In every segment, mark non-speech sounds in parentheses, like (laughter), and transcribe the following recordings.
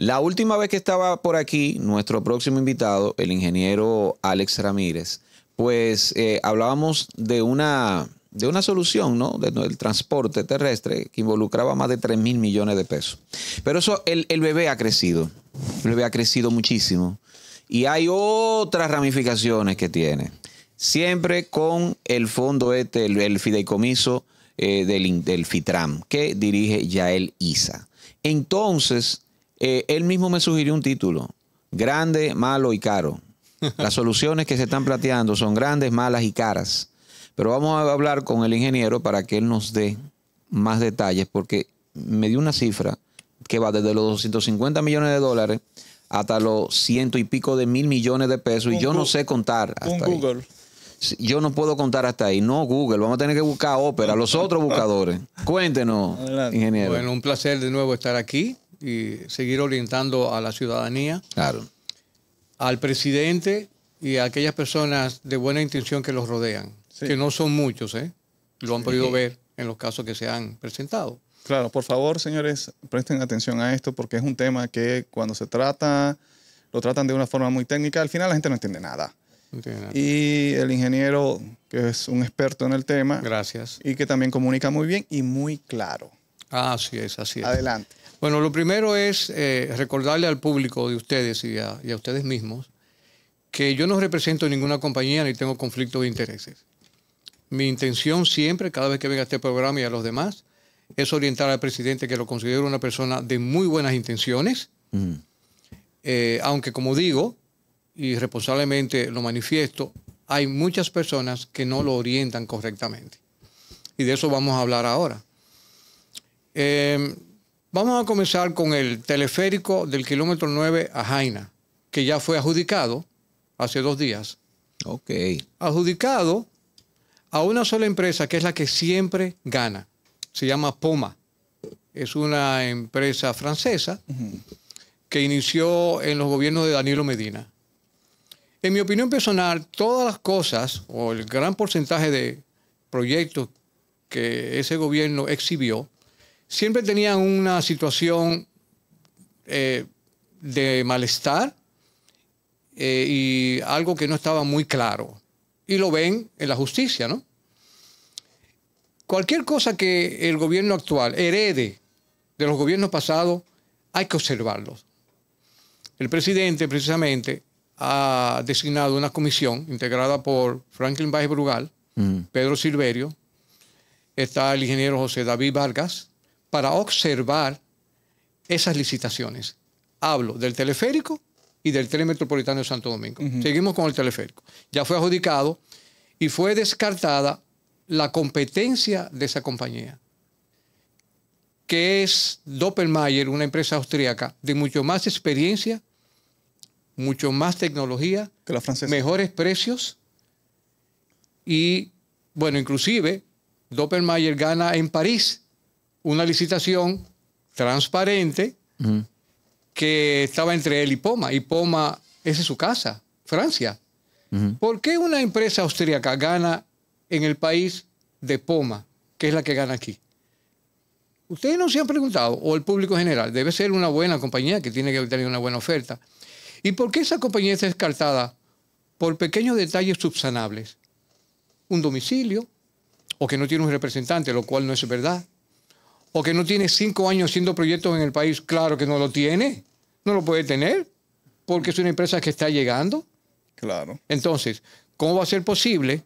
La última vez que estaba por aquí, nuestro próximo invitado, el ingeniero Alex Ramírez, pues eh, hablábamos de una, de una solución, ¿no? Del transporte terrestre que involucraba más de 3 mil millones de pesos. Pero eso, el, bebé ha crecido. El bebé ha crecido muchísimo. Y hay otras ramificaciones que tiene. Siempre con el fondo este, el, fideicomiso eh, del, del FITRAM, que dirige Yael Isa. Entonces, eh, él mismo me sugirió un título, grande, malo y caro. Las (laughs) soluciones que se están planteando son grandes, malas y caras. Pero vamos a hablar con el ingeniero para que él nos dé más detalles, porque me dio una cifra que va desde los 250 millones de dólares hasta los ciento y pico de mil millones de pesos, y yo no sé contar. Hasta un Google. Ahí. Yo no puedo contar hasta ahí. No, Google. Vamos a tener que buscar Opera, los otros buscadores. (laughs) Cuéntenos, ingeniero. Bueno, un placer de nuevo estar aquí y seguir orientando a la ciudadanía, claro. al presidente y a aquellas personas de buena intención que los rodean, que no son muchos, ¿eh? lo han podido ver en los casos que se han presentado. Claro, por favor, señores, presten atención a esto porque es un tema que cuando se trata, lo tratan de una forma muy técnica, al final la gente no entiende nada. Y el ingeniero, que es un experto en el tema. Gracias. Y que también comunica muy bien y muy claro. Así es, así es. Adelante. Bueno, lo primero es eh, recordarle al público de ustedes y a, ustedes mismos que yo no represento ninguna compañía ni tengo conflicto de intereses. Mi intención siempre, cada vez que venga a este programa y a los demás, es orientar al presidente que lo considero una persona de muy buenas intenciones, mm. eh, aunque como digo, y responsablemente lo manifiesto, hay muchas personas que no lo orientan correctamente. Y de eso vamos a hablar ahora. Em, Vamos a comenzar con el teleférico del kilómetro 9 a Jaina, que ya fue adjudicado hace dos días. Ok. Adjudicado a una sola empresa que es la que siempre gana. Se llama Poma. Es una empresa francesa que inició en los gobiernos de Danilo Medina. En mi opinión personal, todas las cosas o el gran porcentaje de proyectos que ese gobierno exhibió siempre tenían una situación eh, de malestar eh, y algo que no estaba muy claro. Y lo ven en la justicia, ¿no? Cualquier cosa que el gobierno actual herede de los gobiernos pasados, hay que observarlos. El presidente, precisamente, ha designado una comisión integrada por Franklin Baez Brugal, mm. Pedro Silverio, está el ingeniero José David Vargas, para observar esas licitaciones. Hablo del teleférico y del tren metropolitano de Santo Domingo. Seguimos con el teleférico. Ya fue adjudicado y fue descartada la competencia de esa compañía, que es Doppelmayr, una empresa austríaca de mucho más experiencia, mucho más tecnología, mejores precios y, bueno, inclusive Doppelmayr gana en París una licitación transparente que estaba entre él y Poma. Y Poma, esa es su casa, Francia. ¿Por qué una empresa austríaca gana en el país de Poma, que es la que gana aquí? Ustedes no se han preguntado, o el público general, debe ser una buena compañía que tiene que tener una buena oferta. ¿Y por qué esa compañía está descartada? Por pequeños detalles subsanables. Un domicilio, o que no tiene un representante, lo cual no es verdad o que no tiene cinco años haciendo proyectos en el país, claro que no lo tiene, no lo puede tener, porque es una empresa que está llegando. Claro. Entonces, ¿cómo va a ser posible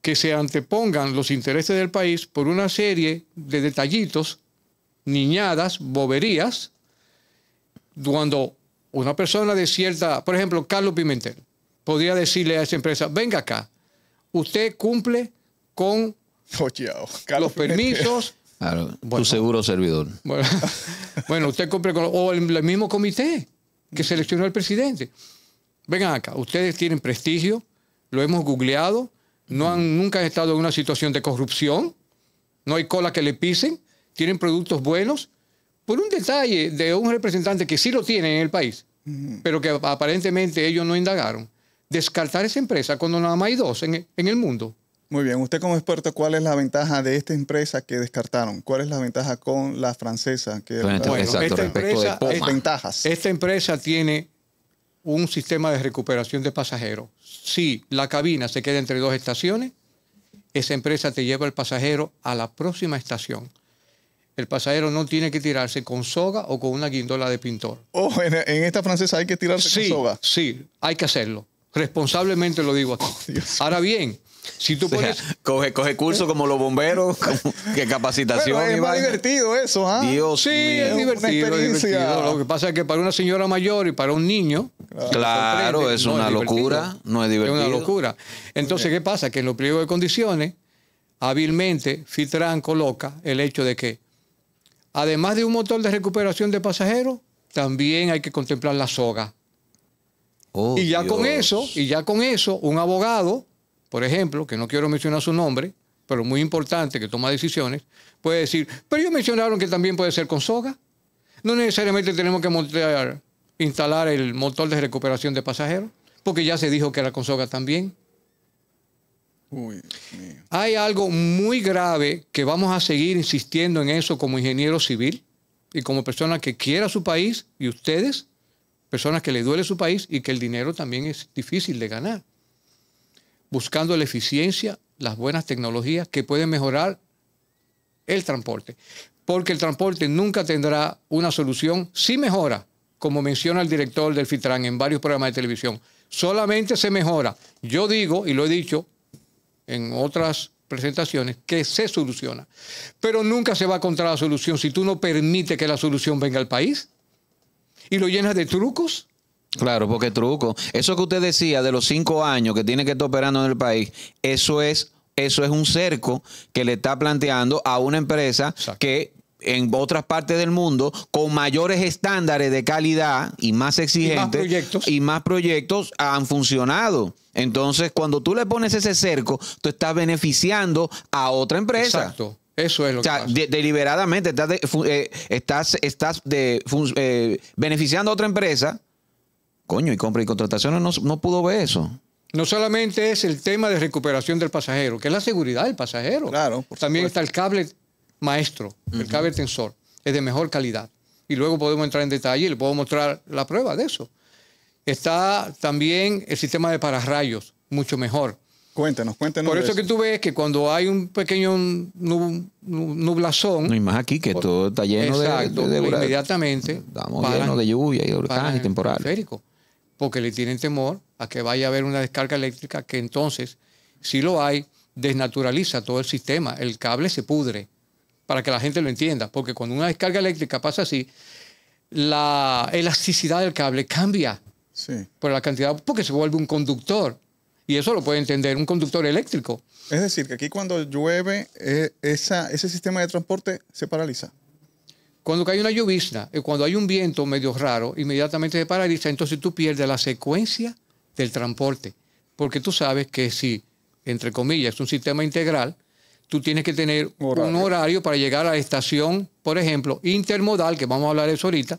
que se antepongan los intereses del país por una serie de detallitos, niñadas, boberías, cuando una persona de cierta, por ejemplo, Carlos Pimentel, podría decirle a esa empresa, venga acá, usted cumple con (laughs) oh, los permisos Claro, tu seguro servidor. Bueno, (laughs) usted compre con, o el, mismo comité que seleccionó al presidente. Vengan acá, ustedes tienen prestigio, lo hemos googleado, no han, nunca han estado en una situación de corrupción, no hay cola que le pisen, tienen productos buenos, por un detalle de un representante que sí lo tiene en el país, pero que aparentemente ellos no indagaron. Descartar esa empresa cuando nada más hay dos en el mundo. Muy bien, usted como experto, ¿cuál es la ventaja de esta empresa que descartaron? ¿Cuál es la ventaja con la francesa? Que bueno, esta, empresa, empresa tiene un sistema de recuperación de pasajeros. Si la cabina se queda entre dos estaciones, esa empresa te lleva el pasajero a la próxima estación. El pasajero no tiene que tirarse con soga o con una guindola de pintor. Oh, en, esta francesa hay que tirarse con soga. Sí, hay que hacerlo. Responsablemente lo digo aquí. Oh, Ahora bien, si tú coges coge, curso como los bomberos, (laughs) que capacitación. y es divertido eso, ¿ah? sí, es divertido, Lo que pasa es que para una señora mayor y para un niño. Claro, es una locura, no es divertido. Es una locura. Entonces, ¿qué pasa? Que en los pliegos de condiciones, hábilmente, Fitran coloca el hecho de que, además de un motor de recuperación de pasajeros, también hay que contemplar la soga. Oh, y ya con eso, y ya con eso, un abogado por ejemplo, que no quiero mencionar su nombre, pero muy importante, que toma decisiones, puede decir, pero ellos mencionaron que también puede ser con soga. No necesariamente tenemos que instalar el motor de recuperación de pasajeros, porque ya se dijo que era con soga también. Hay algo muy grave que vamos a seguir insistiendo en eso como ingeniero civil y como persona que quiera su país y ustedes, personas que le duele su país y que el dinero también es difícil de ganar buscando la eficiencia, las buenas tecnologías que pueden mejorar el transporte. Porque el transporte nunca tendrá una solución si mejora, como menciona el director del FITRAN en varios programas de televisión. Solamente se mejora. Yo digo, y lo he dicho en otras presentaciones, que se soluciona. Pero nunca se va a contra la solución si tú no permites que la solución venga al país y lo llenas de trucos Claro, porque truco. Eso que usted decía de los cinco años que tiene que estar operando en el país, eso es, eso es un cerco que le está planteando a una empresa que en otras partes del mundo con mayores estándares de calidad y más exigentes y más proyectos, han funcionado. Entonces, cuando tú le pones ese cerco, tú estás beneficiando a otra empresa. Exacto. Eso es lo que pasa. sea, deliberadamente estás, eh, estás, estás eh, beneficiando a otra empresa coño, y compra y contrataciones no, pudo ver eso. No solamente es el tema de recuperación del pasajero, que es la seguridad del pasajero. Claro. También está el cable maestro, el cable tensor, es de mejor calidad. Y luego podemos entrar en detalle y le puedo mostrar la prueba de eso. Está también el sistema de pararrayos, mucho mejor. Cuéntanos, cuéntanos. Por eso, que tú ves que cuando hay un pequeño nublazón. No, hay más aquí, que todo está lleno de, de, Inmediatamente. Estamos llenos de lluvia y de y temporales porque le tienen temor a que vaya a haber una descarga eléctrica que entonces, si lo hay, desnaturaliza todo el sistema, el cable se pudre, para que la gente lo entienda, porque cuando una descarga eléctrica pasa así, la elasticidad del cable cambia sí. por la cantidad, porque se vuelve un conductor. Y eso lo puede entender un conductor eléctrico. Es decir, que aquí cuando llueve, eh, ese sistema de transporte se paraliza. Cuando cae una llovizna, eh, cuando hay un viento medio raro, inmediatamente se paraliza, entonces tú pierdes la secuencia del transporte. Porque tú sabes que si, entre comillas, es un sistema integral, tú tienes que tener un horario para llegar a la estación, por ejemplo, intermodal, que vamos a hablar de eso ahorita,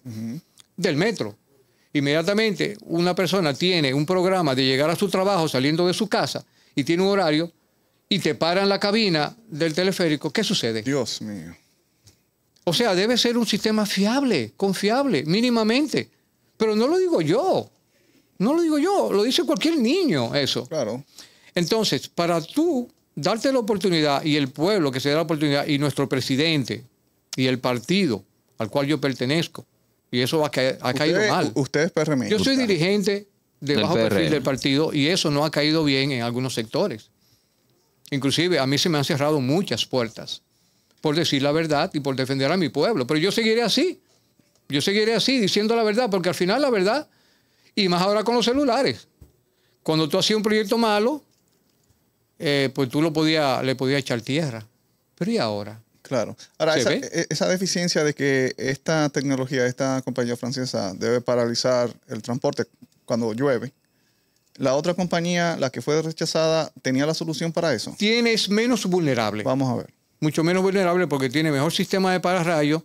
del metro. Inmediatamente una persona tiene un programa de llegar a su trabajo saliendo de su casa y tiene un horario y te paran la cabina del teleférico, ¿qué sucede? Dios mío. O sea, debe ser un sistema fiable, confiable, mínimamente. Pero no lo digo yo. No lo digo yo, lo dice cualquier niño eso. Claro. Entonces, para tú darte la oportunidad y el pueblo que se da la oportunidad y nuestro presidente y el partido al cual yo pertenezco, y eso ha, caído mal. Usted es PRM. Yo soy dirigente de bajo perfil del partido y eso no ha caído bien en algunos sectores. Inclusive a mí se me han cerrado muchas puertas por decir la verdad y por defender a mi pueblo. Pero yo seguiré así. Yo seguiré así diciendo la verdad, porque al final la verdad, y más ahora con los celulares. Cuando tú hacías un proyecto malo, eh, pues tú lo podía, le podías echar tierra. Pero ¿y ahora? Claro. Ahora, esa, e, esa, deficiencia de que esta tecnología, esta compañía francesa debe paralizar el transporte cuando llueve, la otra compañía, la que fue rechazada, tenía la solución para eso. Tienes menos vulnerable. Vamos a ver mucho menos vulnerable porque tiene mejor sistema de pararrayos,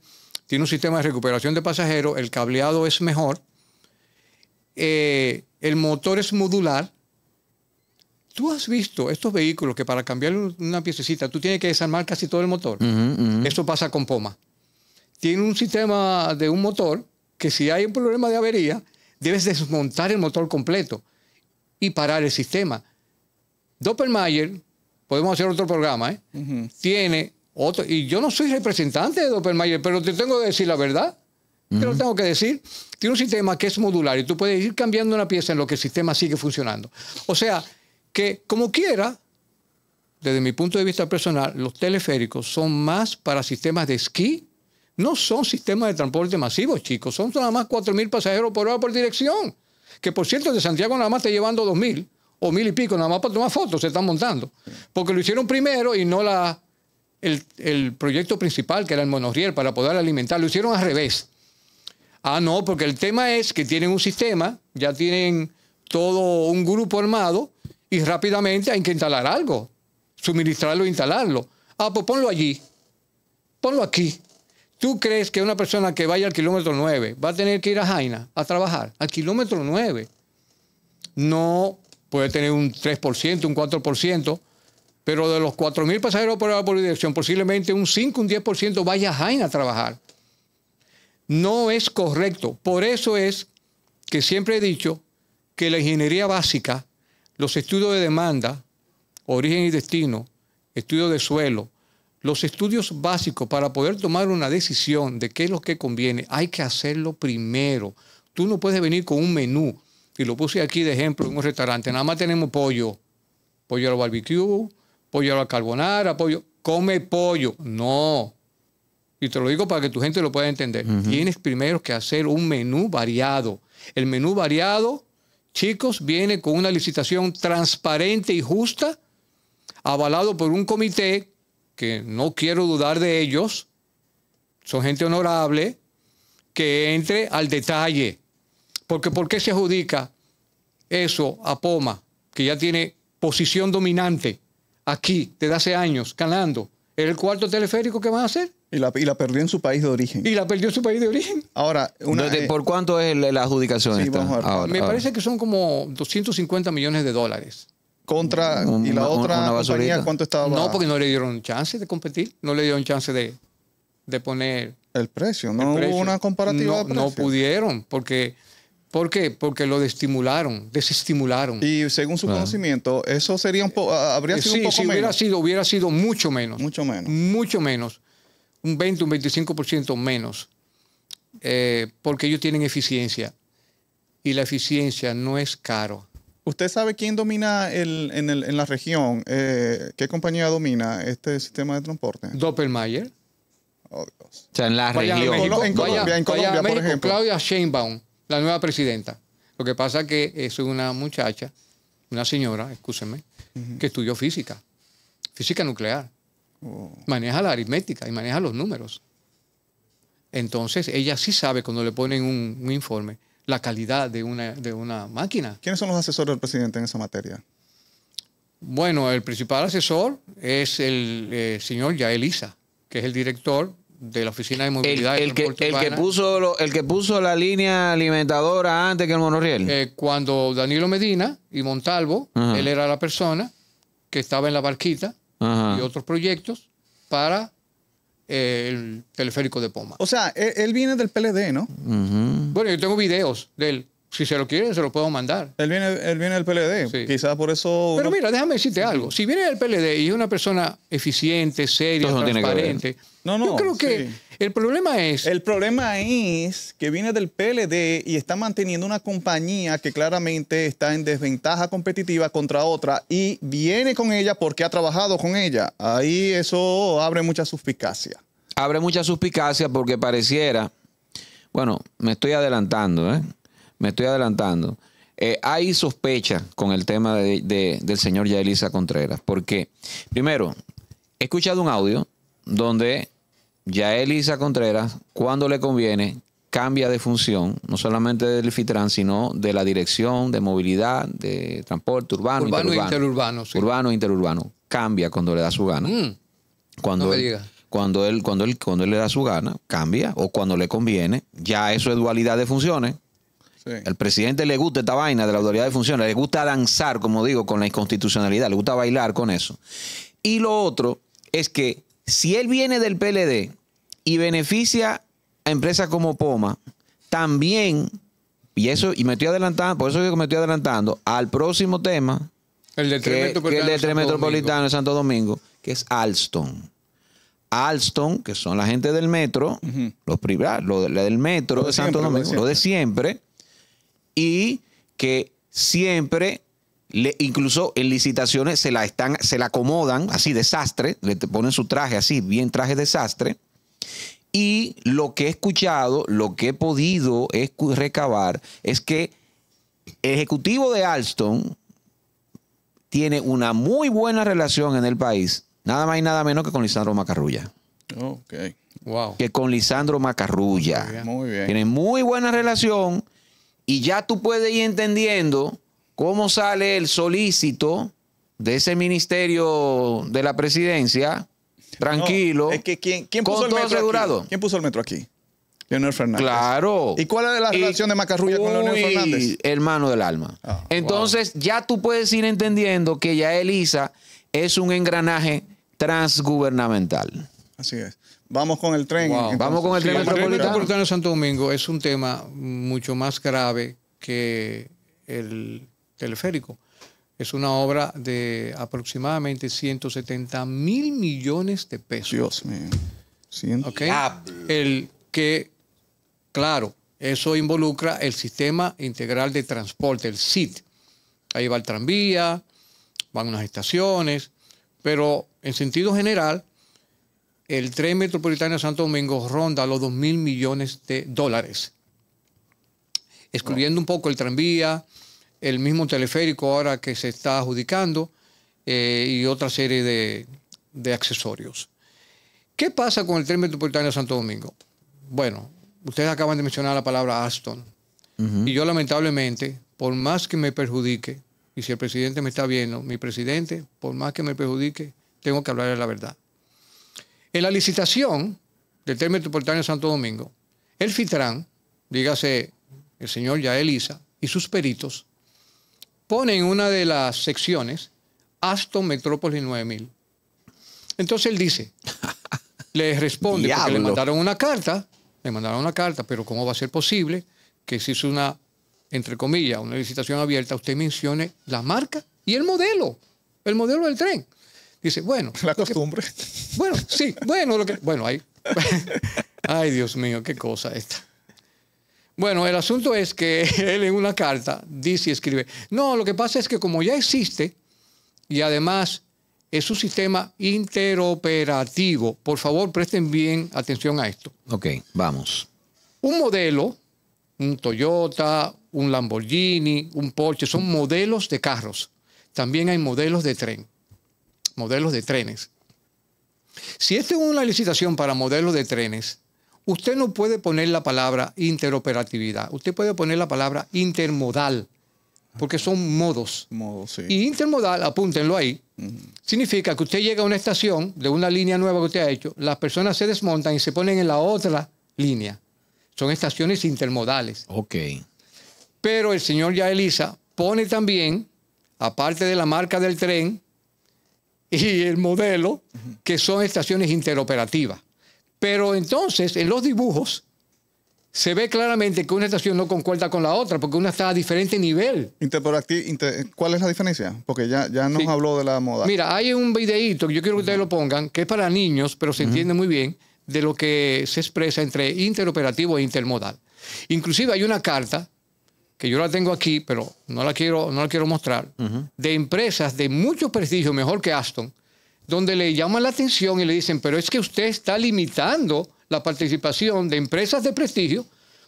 tiene un sistema de recuperación de pasajeros, el cableado es mejor, eh, el motor es modular. Tú has visto estos vehículos que para cambiar una piececita tú tienes que desarmar casi todo el motor. Eso pasa con Poma. Tiene un sistema de un motor que si hay un problema de avería, debes desmontar el motor completo y parar el sistema. Doppelmayr podemos hacer otro programa, ¿eh? Tiene otro, y yo no soy representante de Doppelmayr, pero te tengo que decir la verdad. Te lo tengo que decir. Tiene un sistema que es modular y tú puedes ir cambiando una pieza en lo que el sistema sigue funcionando. O sea, que como quiera, desde mi punto de vista personal, los teleféricos son más para sistemas de esquí. No son sistemas de transporte masivo, chicos. Son nada más 4.000 pasajeros por hora por dirección. Que por cierto, de Santiago nada más está llevando 2.000 o mil y pico, nada más para tomar fotos, se están montando. Porque lo hicieron primero y no la, el, proyecto principal, que era el monorriel, para poder alimentar, lo hicieron al revés. Ah, no, porque el tema es que tienen un sistema, ya tienen todo un grupo armado y rápidamente hay que instalar algo, suministrarlo e instalarlo. Ah, pues ponlo allí, ponlo aquí. ¿Tú crees que una persona que vaya al kilómetro 9 va a tener que ir a Jaina a trabajar? Al kilómetro 9. No puede tener un 3%, un 4%, pero de los 4.000 pasajeros por la por dirección, posiblemente un 5, un 10% vaya a Jaina a trabajar. No es correcto. Por eso es que siempre he dicho que la ingeniería básica, los estudios de demanda, origen y destino, estudios de suelo, los estudios básicos para poder tomar una decisión de qué es lo que conviene, hay que hacerlo primero. Tú no puedes venir con un menú y lo puse aquí de ejemplo en un restaurante, nada más tenemos pollo, pollo al barbecue, pollo a la carbonara, pollo, come pollo, no. Y te lo digo para que tu gente lo pueda entender. Tienes primero que hacer un menú variado. El menú variado, chicos, viene con una licitación transparente y justa, avalado por un comité que no quiero dudar de ellos, son gente honorable, que entre al detalle. Porque ¿por qué se adjudica eso a Poma, que ya tiene posición dominante aquí desde hace años, ganando? el cuarto teleférico que van a hacer? Y la, perdió en su país de origen. Y la perdió en su país de origen. Ahora, una, eh, ¿por cuánto es la adjudicación? Me parece que son como 250 millones de dólares. Contra, ¿y la otra compañía cuánto estaba? No, porque no le dieron chance de competir, no le dieron chance de, poner... El precio, ¿no hubo una comparativa de precios? No pudieron, porque ¿Por qué? Porque lo desestimularon, desestimularon. Y según su conocimiento, eso sería un ah, habría eh, sido un poco menos. Hubiera sido, hubiera sido mucho menos. Mucho menos. Mucho menos. Un 20, un 25% menos. Eh, porque ellos tienen eficiencia. Y la eficiencia no es caro. ¿Usted sabe quién domina en, la región? Eh, ¿Qué compañía domina este sistema de transporte? Doppelmayr. Oh, O sea, en la región. en Colombia, en Colombia, por ejemplo. Claudia Sheinbaum la nueva presidenta. Lo que pasa que es una muchacha, una señora, escúsenme, que estudió física, física nuclear. Oh. Maneja la aritmética y maneja los números. Entonces, ella sí sabe cuando le ponen un, informe la calidad de una, de una máquina. ¿Quiénes son los asesores del presidente en esa materia? Bueno, el principal asesor es el eh, señor Yaelisa, que es el director de la Oficina de Movilidad. El, que, el que, puso el que puso la línea alimentadora antes que el monorriel. Eh, cuando Danilo Medina y Montalvo, él era la persona que estaba en la barquita y otros proyectos para eh, el teleférico de Poma. O sea, él, viene del PLD, ¿no? Bueno, yo tengo videos de él. Si se lo quieren, se lo puedo mandar. Él viene, viene del PLD, quizás por eso... Pero mira, déjame decirte algo. Si viene del PLD y es una persona eficiente, seria, no transparente... No, no, yo creo que el problema es... El problema es que viene del PLD y está manteniendo una compañía que claramente está en desventaja competitiva contra otra y viene con ella porque ha trabajado con ella. Ahí eso abre mucha suspicacia. Abre mucha suspicacia porque pareciera... Bueno, me estoy adelantando, ¿eh? me estoy adelantando. Eh, hay sospecha con el tema del señor Yaelisa Contreras, porque primero, he escuchado un audio donde Yaelisa Contreras, cuando le conviene, cambia de función, no solamente del FITRAN, sino de la dirección de movilidad, de transporte urbano. Urbano interurbano. interurbano sí. Urbano e interurbano. Cambia cuando le da su gana. Mm. cuando, diga. cuando él, cuando él, cuando él le da su gana, cambia, o cuando le conviene, ya eso es dualidad de funciones. El Al presidente le gusta esta vaina de la autoridad de funciones, le gusta danzar, como digo, con la inconstitucionalidad, le gusta bailar con eso. Y lo otro es que si él viene del PLD y beneficia a empresas como Poma, también, y eso, y me estoy adelantando, por eso que me estoy adelantando, al próximo tema, el del tren metropolitano, de Santo Domingo, que es Alston. Alston, que son la gente del metro, los privados, ah, lo, del metro de, Santo Domingo, lo de siempre, y que siempre incluso en licitaciones se la están, se la acomodan así desastre, le ponen su traje así, bien traje desastre. Y lo que he escuchado, lo que he podido recabar es que el ejecutivo de Alston tiene una muy buena relación en el país, nada más y nada menos que con Lisandro Macarrulla. Ok. Wow. Que con Lisandro Macarrulla. Muy bien. Tiene muy buena relación y ya tú puedes ir entendiendo cómo sale el solícito de ese ministerio de la presidencia, tranquilo. es que ¿quién, puso el metro Aquí? ¿Quién puso el metro aquí? Leonel Fernández. Claro. ¿Y cuál es la relación de Macarrulla con Leonel Fernández? Hermano del alma. Ah, Entonces, ya tú puedes ir entendiendo que ya Elisa es un engranaje transgubernamental. Así es. Vamos con el tren. Vamos con el tren El de Santo Domingo es un tema mucho más grave que el teleférico. Es una obra de aproximadamente 170 mil millones de pesos. Dios mío. Ah. El que, claro, eso involucra el Sistema Integral de Transporte, el SIT. Ahí va el tranvía, van unas estaciones, pero en sentido general, el tren metropolitano de Santo Domingo ronda los 2 mil millones de dólares, excluyendo un poco el tranvía, el mismo teleférico ahora que se está adjudicando eh, y otra serie de, accesorios. ¿Qué pasa con el tren metropolitano de Santo Domingo? Bueno, ustedes acaban de mencionar la palabra Aston. Y yo lamentablemente, por más que me perjudique, y si el presidente me está viendo, mi presidente, por más que me perjudique, tengo que hablarle la verdad. En la licitación del término metropolitano de Santo Domingo, el FITRAN, dígase el señor ya Elisa y sus peritos, ponen una de las secciones Aston Metrópolis 9000. Entonces él dice, (laughs) le responde, porque le mandaron una carta, le mandaron una carta, pero ¿cómo va a ser posible que si es una, entre comillas, una licitación abierta, usted mencione la marca y el modelo, el modelo del tren? Dice, bueno. La costumbre. bueno, sí, (laughs) bueno, lo que, bueno, ahí. (laughs) Ay, Dios mío, qué cosa esta. Bueno, el asunto es que (laughs) él en una carta dice y escribe, no, lo que pasa es que como ya existe y además es un sistema interoperativo, por favor presten bien atención a esto. Ok, vamos. Un modelo, un Toyota, un Lamborghini, un Porsche, son modelos de carros. También hay modelos de tren modelos de trenes. Si esta es una licitación para modelos de trenes, usted no puede poner la palabra interoperatividad, usted puede poner la palabra intermodal, porque son modos. modos sí. Y intermodal, apúntenlo ahí, significa que usted llega a una estación de una línea nueva que usted ha hecho, las personas se desmontan y se ponen en la otra línea. Son estaciones intermodales. Ok. Pero el señor Yaelisa pone también, aparte de la marca del tren, y el modelo, que son estaciones interoperativas. Pero entonces, en los dibujos, se ve claramente que una estación no concuerda con la otra, porque una está a diferente nivel. ¿Cuál es la diferencia? Porque ya, ya nos habló de la moda. Mira, hay un videíto que yo quiero que ustedes lo pongan, que es para niños, pero se entiende muy bien, de lo que se expresa entre interoperativo e intermodal. Inclusive hay una carta que yo la tengo aquí, pero no la quiero, no la quiero mostrar, de empresas de mucho prestigio, mejor que Aston, donde le llaman la atención y le dicen, pero es que usted está limitando la participación de empresas de prestigio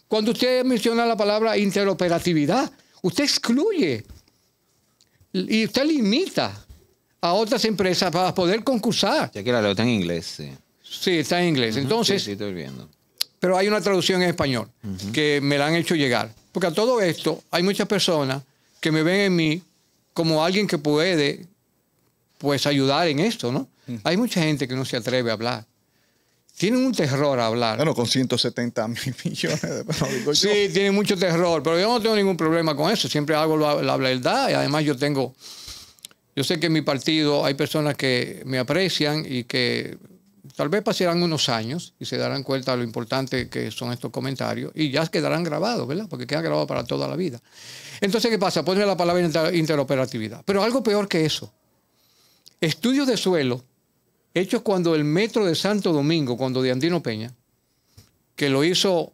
cuando usted menciona la palabra interoperatividad. Usted excluye y usted limita a otras empresas para poder concursar. Ya que la leo está en inglés. Sí, está en inglés. Entonces, pero hay una traducción en español que me la han hecho llegar. Porque a todo esto hay muchas personas que me ven en mí como alguien que puede pues ayudar en esto, ¿no? Mm. Hay mucha gente que no se atreve a hablar. Tienen un terror a hablar. Bueno, con 170 mil (laughs) millones de Sí, tienen mucho terror, pero yo no tengo ningún problema con eso. Siempre hago la, la verdad y además yo tengo... Yo sé que en mi partido hay personas que me aprecian y que tal vez pasarán unos años y se darán cuenta de lo importante que son estos comentarios y ya quedarán grabados, ¿verdad? Porque quedan grabados para toda la vida. Entonces, ¿qué pasa? Pone la palabra interoperatividad. Pero algo peor que eso. Estudios de suelo hechos cuando el metro de Santo Domingo, cuando de Andino Peña, que lo hizo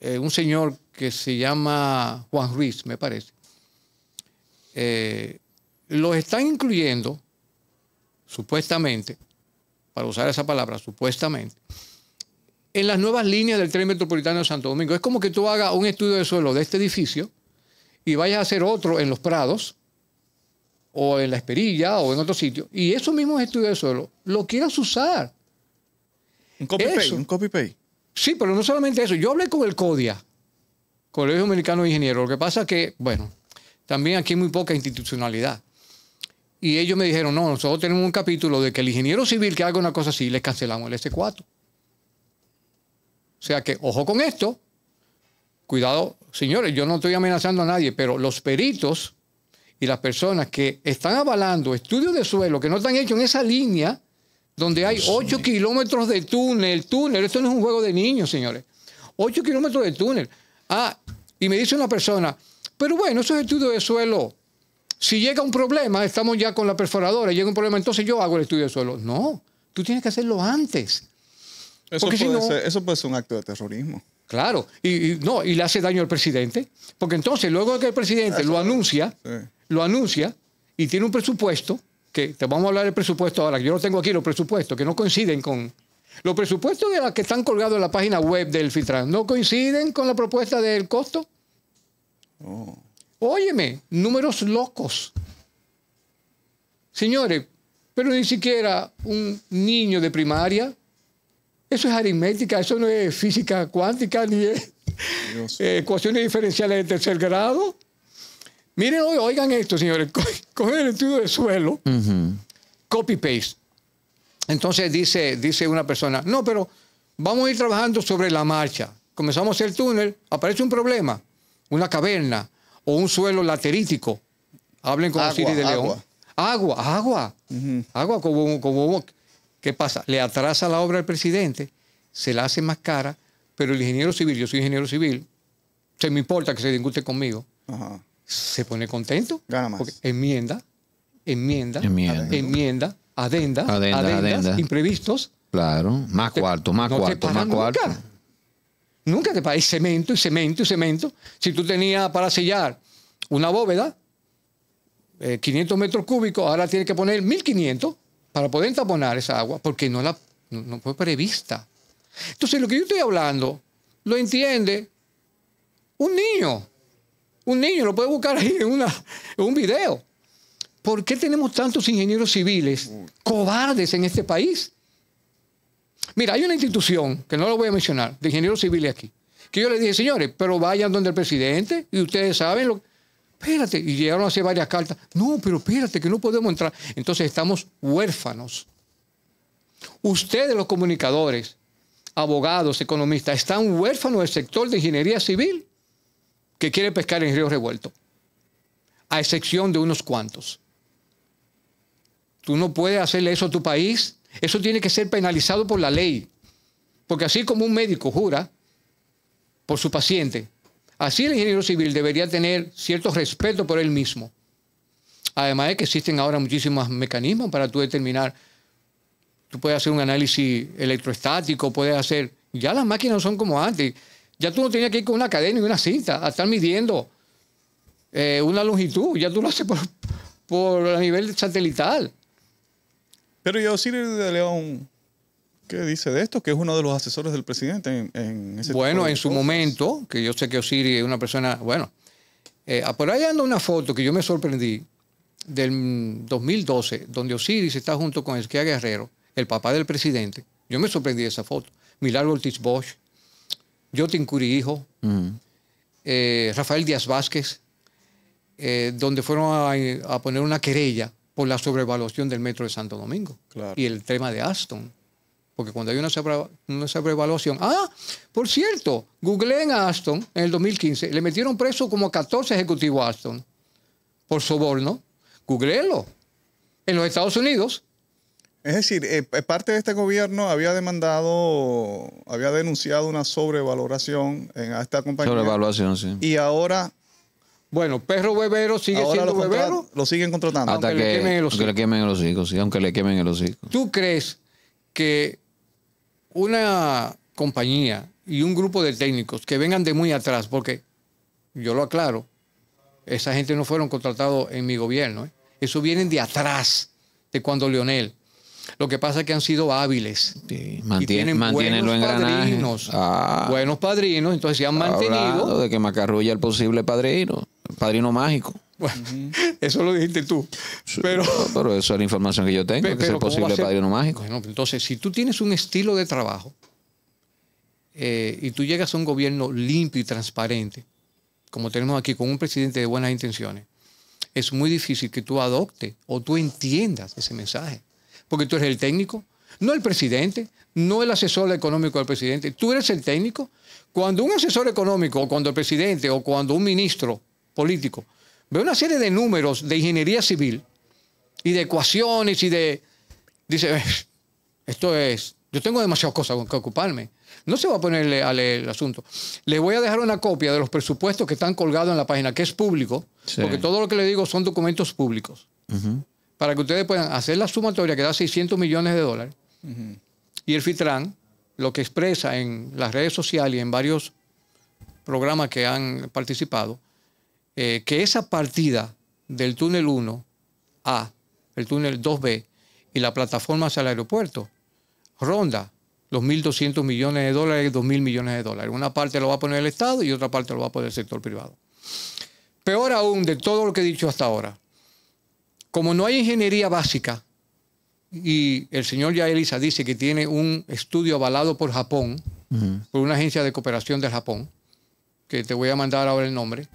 eh, un señor que se llama Juan Ruiz, me parece, eh, lo los están incluyendo, supuestamente, para usar esa palabra, supuestamente, en las nuevas líneas del tren metropolitano de Santo Domingo. Es como que tú hagas un estudio de suelo de este edificio y vayas a hacer otro en Los Prados o en La Esperilla o en otro sitio. Y esos mismos estudios de suelo lo quieras usar. Un copy-paste, un copy Sí, pero no solamente eso. Yo hablé con el CODIA, Colegio Dominicano de Ingenieros. Lo que pasa es que, bueno, también aquí hay muy poca institucionalidad. Y ellos me dijeron, no, nosotros tenemos un capítulo de que el ingeniero civil que haga una cosa así, le cancelamos el S4. O sea que, ojo con esto, cuidado, señores, yo no estoy amenazando a nadie, pero los peritos y las personas que están avalando estudios de suelo que no están hechos en esa línea, donde hay 8 kilómetros de túnel, túnel, esto no es un juego de niños, señores, 8 kilómetros de túnel. Ah, y me dice una persona, pero bueno, esos estudios de suelo si llega un problema, estamos ya con la perforadora, llega un problema, entonces yo hago el estudio de suelo. No, tú tienes que hacerlo antes. Eso, puede, ser, un acto de terrorismo. Claro, y, no, y le hace daño al presidente, porque entonces luego que el presidente lo anuncia, lo anuncia y tiene un presupuesto, que te vamos a hablar del presupuesto ahora, que yo lo tengo aquí los presupuestos, que no coinciden con, los presupuestos de los que están colgados en la página web del filtrado, no coinciden con la propuesta del costo. Oh. Óyeme, números locos. Señores, pero ni siquiera un niño de primaria. Eso es aritmética, eso no es física cuántica, ni es eh, ecuaciones diferenciales de tercer grado. Miren, oigan esto, señores. (laughs) Cogen el estudio de suelo, copy-paste. Entonces dice, dice una persona, no, pero vamos a ir trabajando sobre la marcha. Comenzamos el túnel, aparece un problema, una caverna, o un suelo laterítico. Hablen con Siri de León. Agua. Agua, agua. Agua como, como... ¿Qué pasa? Le atrasa la obra al presidente, se la hace más cara, pero el ingeniero civil, yo soy ingeniero civil, se me importa que se discute conmigo, se pone contento. Gana más. Porque enmienda, enmienda, enmienda, adenda, adenda, imprevistos. Claro, más cuarto, más cuarto, más cuarto. Nunca te pagué cemento y cemento y cemento. Si tú tenías para sellar una bóveda, 500 eh, metros cúbicos, ahora tienes que poner 1500 para poder taponar esa agua, porque no, la, fue prevista. Entonces, lo que yo estoy hablando lo entiende un niño. Un niño lo puede buscar ahí en, una, en un video. ¿Por qué tenemos tantos ingenieros civiles cobardes en este país? Mira, hay una institución, que no lo voy a mencionar, de ingenieros civiles aquí, que yo les dije, señores, pero vayan donde el presidente y ustedes saben lo que... Espérate, y llegaron a hacer varias cartas. No, pero espérate, que no podemos entrar. Entonces estamos huérfanos. Ustedes, los comunicadores, abogados, economistas, están huérfanos del sector de ingeniería civil que quiere pescar en río revuelto, a excepción de unos cuantos. Tú no puedes hacerle eso a tu país eso tiene que ser penalizado por la ley. Porque así como un médico jura por su paciente, así el ingeniero civil debería tener cierto respeto por él mismo. Además de que existen ahora muchísimos mecanismos para tú determinar. Tú puedes hacer un análisis electrostático, puedes hacer... Ya las máquinas no son como antes. Ya tú no tenías que ir con una cadena y una cinta a estar midiendo eh, una longitud. Ya tú lo haces por, el nivel satelital. Pero yo le de León, ¿qué dice de esto? Que es uno de los asesores del presidente en, ese Bueno, en su momento, que yo sé que Osiris es una persona, bueno, eh, ah, por ahí anda una foto que yo me sorprendí del 2012, donde Osiris está junto con Esquia Guerrero, el papá del presidente. Yo me sorprendí de esa foto. Milagro Ortiz Bosch, Jotin Curi Hijo, eh, Rafael Díaz Vázquez, eh, donde fueron a poner una querella por la sobrevaluación del metro de Santo Domingo y el tema de Aston. Porque cuando hay una, sobrevaluación. Ah, por cierto, googleen a Aston en el 2015. Le metieron preso como 14 ejecutivos a Aston por soborno. Googleenlo. En los Estados Unidos. Es decir, eh, eh, parte de este gobierno había demandado, había denunciado una sobrevaloración en esta compañía. Sobrevaluación, sí. Y ahora bueno, perro bebero sigue siendo lo bebero. Lo siguen contratando. Hasta aunque le quemen el aunque le quemen los ¿Tú crees que una compañía y un grupo de técnicos que vengan de muy atrás, porque yo lo aclaro, esa gente no fueron contratados en mi gobierno, ¿eh? eso vienen de atrás, de cuando Leonel. Lo que pasa es que han sido hábiles. Sí, y tienen buenos padrinos. Ah. buenos padrinos, entonces se han mantenido. de que macarrulla el posible padrino. Padrino Mágico. Bueno, eso lo dijiste tú. Pero, eso es la información que yo tengo, es posible padrino mágico. entonces, si tú tienes un estilo de trabajo eh, y tú llegas a un gobierno limpio y transparente, como tenemos aquí con un presidente de buenas intenciones, es muy difícil que tú adoptes o tú entiendas ese mensaje. Porque tú eres el técnico, no el presidente, no el asesor económico del presidente, tú eres el técnico. Cuando un asesor económico, o cuando el presidente, o cuando un ministro político, veo una serie de números de ingeniería civil y de ecuaciones y de... Dice, eh, esto es, yo tengo demasiadas cosas con que ocuparme. No se va a ponerle a leer el asunto. Le voy a dejar una copia de los presupuestos que están colgados en la página, que es público, porque todo lo que le digo son documentos públicos. Para que ustedes puedan hacer la sumatoria que da 600 millones de dólares. Y el FITRAN, lo que expresa en las redes sociales y en varios programas que han participado, eh, que esa partida del túnel 1A, el túnel 2B y la plataforma hacia el aeropuerto ronda los 1.200 millones de dólares, 2.000 millones de dólares. Una parte lo va a poner el Estado y otra parte lo va a poner el sector privado. Peor aún de todo lo que he dicho hasta ahora, como no hay ingeniería básica, y el señor Yaelisa dice que tiene un estudio avalado por Japón, por una agencia de cooperación de Japón, que te voy a mandar ahora el nombre,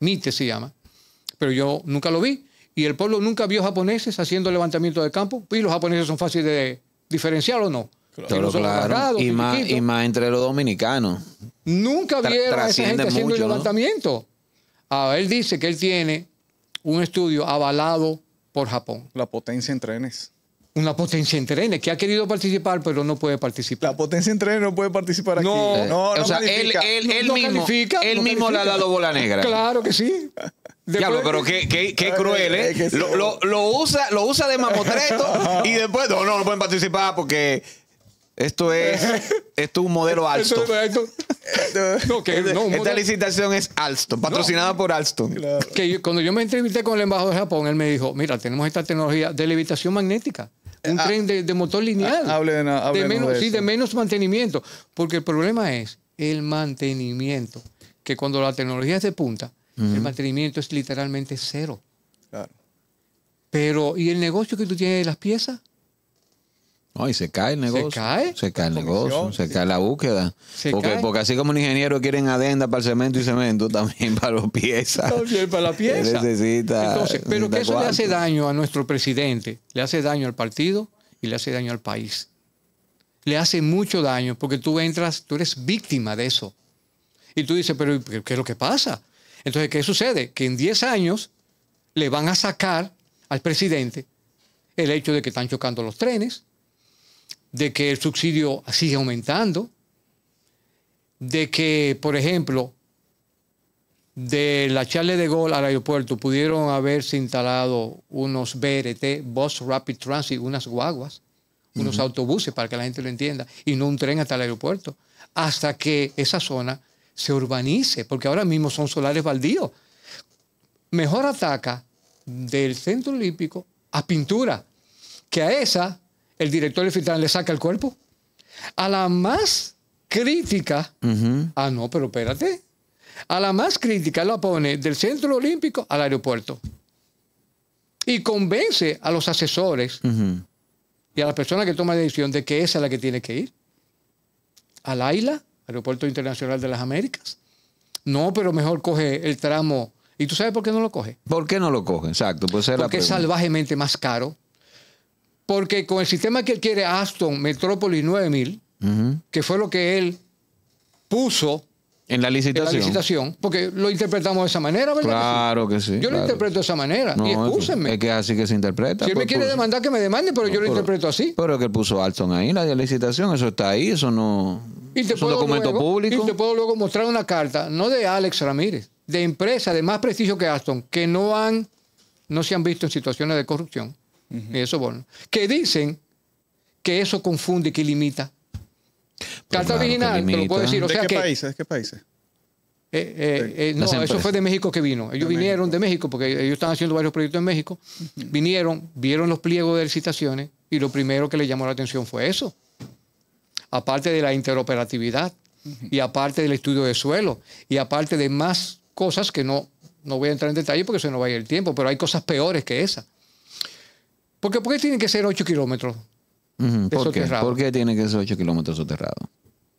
Mite se llama. Pero yo nunca lo vi. Y el pueblo nunca vio japoneses haciendo levantamiento de campo. Y los japoneses son fáciles de diferenciar o no. Claro, claro. y, más, entre los dominicanos. Nunca vieron a esa gente haciendo levantamiento. Ah, él dice que él tiene un estudio avalado por Japón. La potencia en trenes una potencia en trenes que ha querido participar pero no puede participar. La potencia en trenes no puede participar aquí. No, no, no. O sea, él, él mismo, la ha bola negra. Claro que sí. pero qué, cruel, ¿eh? lo, usa, lo usa de mamotreto (laughs) y después, no, no, no pueden participar porque esto es, esto es un modelo Alstom. Esta licitación es Alstom, patrocinada por Alstom. Que cuando yo me entrevisté con el embajador de Japón, él me dijo, mira, tenemos esta tecnología de levitación magnética un ah, tren de, motor lineal. Ah, ah, de menos, Sí, de menos mantenimiento. Porque el problema es el mantenimiento. Que cuando la tecnología es de punta, el mantenimiento es literalmente cero. Claro. Pero, ¿y el negocio que tú tienes de las piezas? se cae el negocio. Se cae. Se cae el negocio, se cae la búsqueda. porque, así como un ingeniero quieren adenda para el cemento y cemento, también para los piezas. (laughs) También para la pieza. Necesita, pero eso le hace daño a nuestro presidente, le hace daño al partido y le hace daño al país. Le hace mucho daño porque tú entras, tú eres víctima de eso. Y tú dices, pero ¿qué es lo que pasa? Entonces, ¿qué sucede? Que en 10 años le van a sacar al presidente el hecho de que están chocando los trenes, de que el subsidio sigue aumentando, de que, por ejemplo, de la Charle de gol al aeropuerto pudieron haberse instalado unos BRT, Bus Rapid Transit, unas guaguas, unos autobuses para que la gente lo entienda, y no un tren hasta el aeropuerto, hasta que esa zona se urbanice, porque ahora mismo son solares baldíos. Mejor ataca del centro olímpico a pintura, que a esa el director del le saca el cuerpo. A la más crítica, ah, no, pero espérate. A la más crítica la pone del centro olímpico al aeropuerto. Y convence a los asesores y a la persona que toma la decisión de que esa es la que tiene que ir. Al AILA, Aeropuerto Internacional de las Américas. No, pero mejor coge el tramo. ¿Y tú sabes por qué no lo coge? ¿Por qué no lo coge? Exacto. Pues Porque es salvajemente más caro. Porque con el sistema que él quiere, Aston Metrópolis, 9000, que fue lo que él puso en la licitación. licitación, porque lo interpretamos de esa manera, ¿verdad? Claro que sí. yo lo interpreto de esa manera. y escúsenme. Es que así que se interpreta. Si él me pues, quiere pues. demandar, que me demande, pero yo lo interpreto así. Pero que él puso Aston ahí, la licitación, eso está ahí, eso no. es un documento público. Y te puedo luego mostrar una carta, no de Alex Ramírez, de empresas de más prestigio que Aston, que no han, no se han visto en situaciones de corrupción eso bueno que dicen que eso confunde, que limita. Carta original, puedo decir. O sea qué países? qué países? Eh, eh, eh, no, eso fue de México que vino. Ellos vinieron de México porque ellos estaban haciendo varios proyectos en México. Vinieron, vieron los pliegos de licitaciones y lo primero que les llamó la atención fue eso. Aparte de la interoperatividad y aparte del estudio de suelo y aparte de más cosas que no, no voy a entrar en detalle porque se nos va a ir el tiempo, pero hay cosas peores que esa porque, ¿Por qué tiene que ser 8 kilómetros? ¿Por, qué? tiene que ser 8 kilómetros soterrados?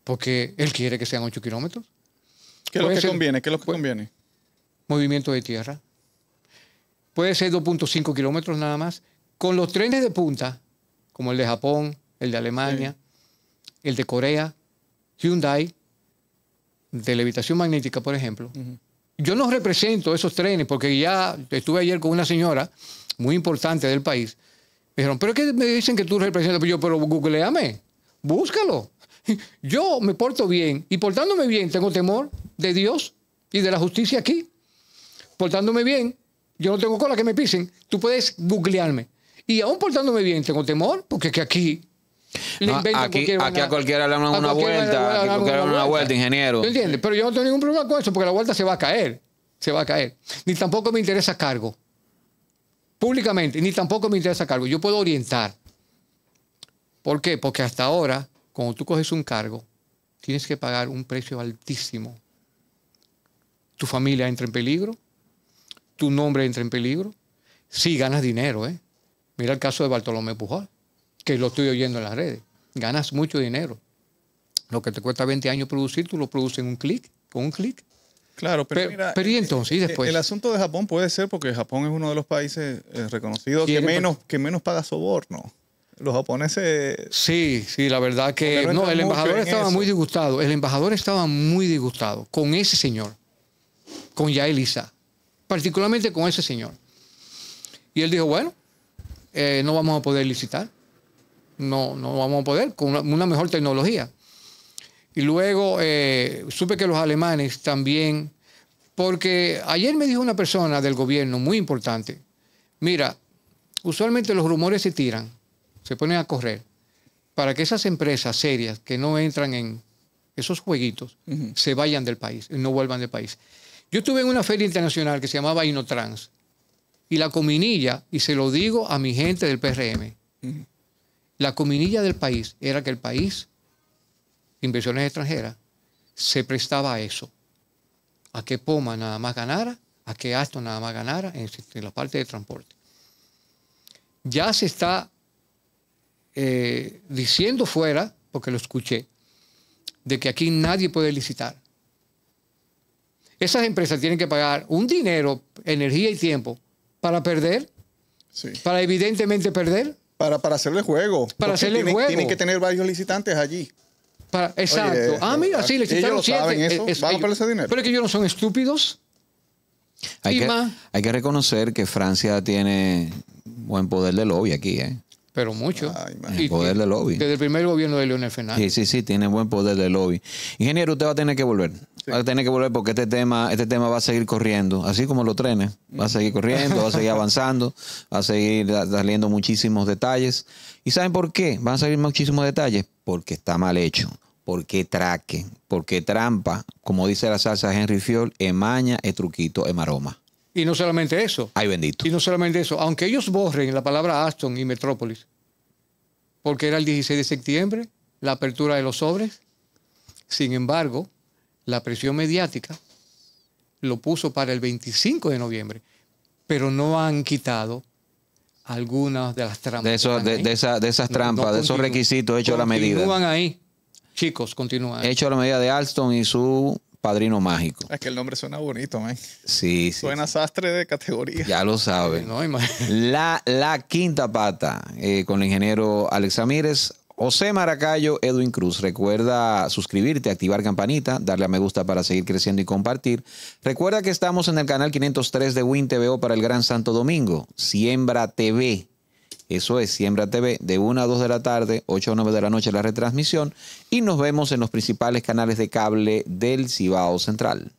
Porque él quiere que sean 8 kilómetros. ¿Qué es lo que conviene? ¿Qué es lo que conviene? Movimiento de tierra. Puede ser 2.5 kilómetros nada más. Con los trenes de punta, como el de Japón, el de Alemania, el de Corea, Hyundai, de levitación magnética, por ejemplo. Yo no represento esos trenes porque ya estuve ayer con una señora muy importante del país dijeron, pero es que me dicen que tú eres el Pues yo, pero googleame, búscalo. (laughs) Yo me porto bien y portándome bien tengo temor de Dios y de la justicia aquí. Portándome bien, yo no tengo cola que me pisen. Tú puedes googlearme. Y aún portándome bien tengo temor porque aquí aquí, a cualquiera le dan una, vuelta, ingeniero. Pero yo no tengo ningún problema con eso, porque la vuelta se va a caer. Se va a caer. Ni tampoco me interesa cargo públicamente, ni tampoco me interesa cargo. Yo puedo orientar. ¿Por qué? Porque hasta ahora, cuando tú coges un cargo, tienes que pagar un precio altísimo. Tu familia entra en peligro, tu nombre entra en peligro. Si sí, ganas dinero, ¿eh? Mira el caso de Bartolomé Pujol, que lo estoy oyendo en las redes. Ganas mucho dinero. Lo que te cuesta 20 años producir, tú lo produces en un clic, con un clic. Claro, pero, ¿y eh, entonces? Eh, después? El asunto de Japón puede ser porque Japón es uno de los países eh, reconocidos que menos, que menos paga soborno los japoneses. Sí, sí, la verdad que. el embajador estaba muy disgustado. El embajador estaba muy disgustado con ese señor, con Yael particularmente con ese señor. Y él dijo: Bueno, no vamos a poder licitar. No, no vamos a poder con una mejor tecnología. Y luego eh, supe que los alemanes también, porque ayer me dijo una persona del gobierno muy importante, mira, usualmente los rumores se tiran, se ponen a correr, para que esas empresas serias que no entran en esos jueguitos se vayan del país, no vuelvan del país. Yo estuve en una feria internacional que se llamaba Inotrans y la cominilla, y se lo digo a mi gente del PRM, la cominilla del país era que el país inversiones extranjeras, se prestaba a eso, a que Poma nada más ganara, a que Aston nada más ganara en, la parte de transporte. Ya se está eh, diciendo fuera, porque lo escuché, de que aquí nadie puede licitar. Esas empresas tienen que pagar un dinero, energía y tiempo para perder, para evidentemente perder. Para, para hacerle juego. Para hacerle juego. Tienen que tener varios licitantes allí exacto. ah, mira, sí, le quitaron siete. Eso, es, ese dinero. Pero es que ellos no son estúpidos. Hay que, hay que reconocer que Francia tiene buen poder de lobby aquí, ¿eh? pero mucho. Ah, poder de lobby. Desde el primer gobierno de Leonel Fernández. Sí, sí, sí, tiene buen poder de lobby. Ingeniero, usted va a tener que volver. Va a tener que volver porque este tema, este tema va a seguir corriendo, así como los trenes. Va a mm. seguir corriendo, va a seguir avanzando, va a seguir saliendo muchísimos detalles. ¿Y saben por qué? Van a salir muchísimos detalles porque está mal hecho. Porque traque, porque trampa, como dice la salsa Henry Fiol, emaña es truquito, es maroma. Y no solamente eso. Ay, bendito. Y no solamente eso. Aunque ellos borren la palabra Aston y Metrópolis, porque era el 16 de septiembre, la apertura de los sobres, sin embargo, la presión mediática lo puso para el 25 de noviembre, pero no han quitado algunas de las trampas. De, esas trampas, de esos requisitos hechos a la medida. Continúan ahí, chicos, continúan. Hecho a la medida de Aston y su Padrino Mágico. Es que el nombre suena bonito, man. Sí, sí. Suena sastre de categoría. Ya lo sabe. No, (laughs) la, la quinta pata, eh, con el ingeniero Alex Ramírez, José Maracayo, Edwin Cruz. Recuerda suscribirte, activar campanita, darle a me gusta para seguir creciendo y compartir. Recuerda que estamos en el canal 503 de Win TVO para el Gran Santo Domingo. Siembra TV eso es Siembra TV de 1 a 2 de la tarde, 8 a 9 de la noche la retransmisión y nos vemos en los principales canales de cable del Cibao Central.